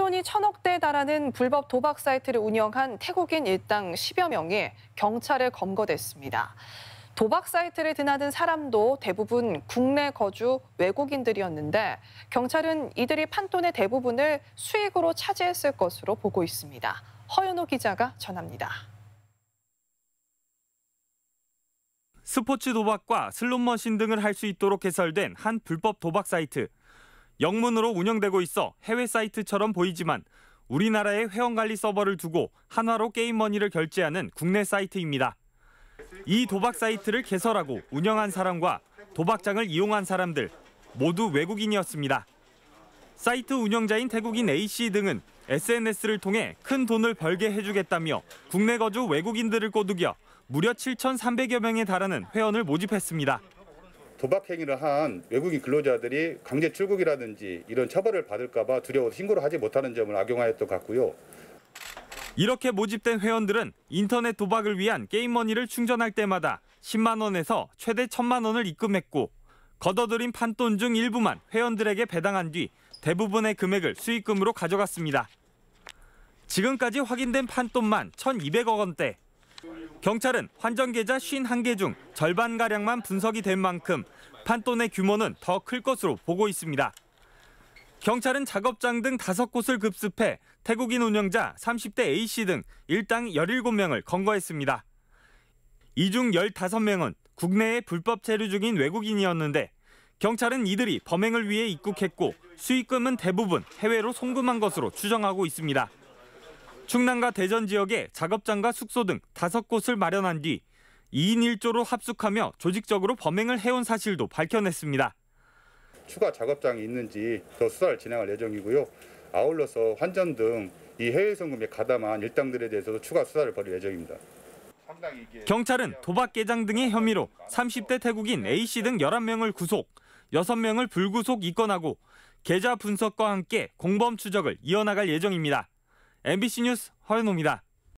수돈이 천억대에 달하는 불법 도박 사이트를 운영한 태국인 일당 10여 명이 경찰에 검거됐습니다. 도박 사이트를 드나든 사람도 대부분 국내 거주 외국인들이었는데 경찰은 이들이 판돈의 대부분을 수익으로 차지했을 것으로 보고 있습니다. 허윤호 기자가 전합니다. 스포츠 도박과 슬롯머신 등을 할 수 있도록 개설된 한 불법 도박 사이트. 영문으로 운영되고 있어 해외 사이트처럼 보이지만 우리나라의 회원관리 서버를 두고 한화로 게임머니를 결제하는 국내 사이트입니다. 이 도박 사이트를 개설하고 운영한 사람과 도박장을 이용한 사람들 모두 외국인이었습니다. 사이트 운영자인 태국인 A씨 등은 SNS를 통해 큰 돈을 벌게 해주겠다며 국내 거주 외국인들을 꼬드겨 무려 7,300여 명에 달하는 회원을 모집했습니다. 도박 행위를 한 외국인 근로자들이 강제 출국이라든지 이런 처벌을 받을까 봐 두려워서 신고를 하지 못하는 점을 악용하였던 것 같고요. 이렇게 모집된 회원들은 인터넷 도박을 위한 게임머니를 충전할 때마다 10만 원에서 최대 1천만 원을 입금했고 걷어들인 판돈 중 일부만 회원들에게 배당한 뒤 대부분의 금액을 수익금으로 가져갔습니다. 지금까지 확인된 판돈만 1,200억 원대. 경찰은 환전계좌 51개 중 절반가량만 분석이 된 만큼 판돈의 규모는 더 클 것으로 보고 있습니다. 경찰은 작업장 등 5곳을 급습해 태국인 운영자 30대 A씨 등 일당 17명을 검거했습니다. 이 중 15명은 국내에 불법 체류 중인 외국인이었는데 경찰은 이들이 범행을 위해 입국했고 수익금은 대부분 해외로 송금한 것으로 추정하고 있습니다. 충남과 대전 지역에 작업장과 숙소 등 다섯 곳을 마련한 뒤 2인 1조로 합숙하며 조직적으로 범행을 해온 사실도 밝혀냈습니다. 추가 작업장이 있는지 더 수사를 진행할 예정이고요. 아울러서 환전 등 이 해외 송금에 가담한 일당들에 대해서도 추가 수사를 벌일 예정입니다. 경찰은 도박 개장 등의 혐의로 30대 태국인 A씨 등 11명을 구속, 6명을 불구속 입건하고 계좌 분석과 함께 공범 추적을 이어나갈 예정입니다. MBC 뉴스 허윤호입니다.